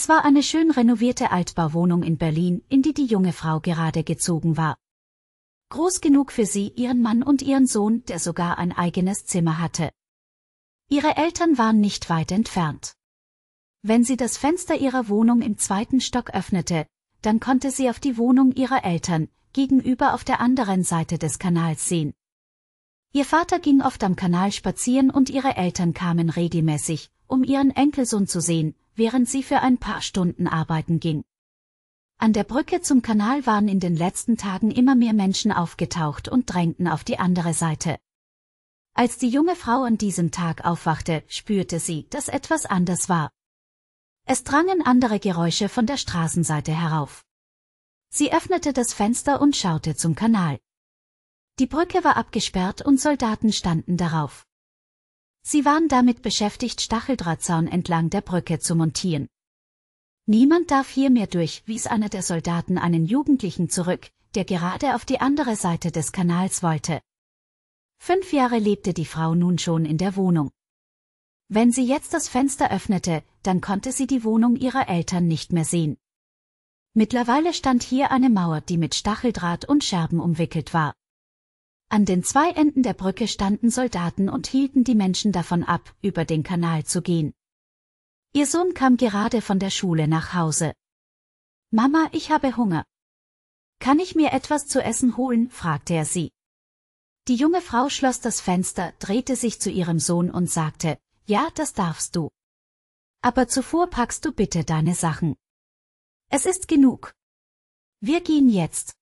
Es war eine schön renovierte Altbauwohnung in Berlin, in die die junge Frau gerade gezogen war. Groß genug für sie, ihren Mann und ihren Sohn, der sogar ein eigenes Zimmer hatte. Ihre Eltern waren nicht weit entfernt. Wenn sie das Fenster ihrer Wohnung im zweiten Stock öffnete, dann konnte sie auf die Wohnung ihrer Eltern gegenüber auf der anderen Seite des Kanals sehen. Ihr Vater ging oft am Kanal spazieren und ihre Eltern kamen regelmäßig, um ihren Enkelsohn zu sehen, während sie für ein paar Stunden arbeiten ging. An der Brücke zum Kanal waren in den letzten Tagen immer mehr Menschen aufgetaucht und drängten auf die andere Seite. Als die junge Frau an diesem Tag aufwachte, spürte sie, dass etwas anders war. Es drangen andere Geräusche von der Straßenseite herauf. Sie öffnete das Fenster und schaute zum Kanal. Die Brücke war abgesperrt und Soldaten standen darauf. Sie waren damit beschäftigt, Stacheldrahtzaun entlang der Brücke zu montieren. Niemand darf hier mehr durch, wies einer der Soldaten einen Jugendlichen zurück, der gerade auf die andere Seite des Kanals wollte. Fünf Jahre lebte die Frau nun schon in der Wohnung. Wenn sie jetzt das Fenster öffnete, dann konnte sie die Wohnung ihrer Eltern nicht mehr sehen. Mittlerweile stand hier eine Mauer, die mit Stacheldraht und Scherben umwickelt war. An den zwei Enden der Brücke standen Soldaten und hielten die Menschen davon ab, über den Kanal zu gehen. Ihr Sohn kam gerade von der Schule nach Hause. Mama, ich habe Hunger. Kann ich mir etwas zu essen holen? fragte er sie. Die junge Frau schloss das Fenster, drehte sich zu ihrem Sohn und sagte, ja, das darfst du. Aber zuvor packst du bitte deine Sachen. Es ist genug. Wir gehen jetzt.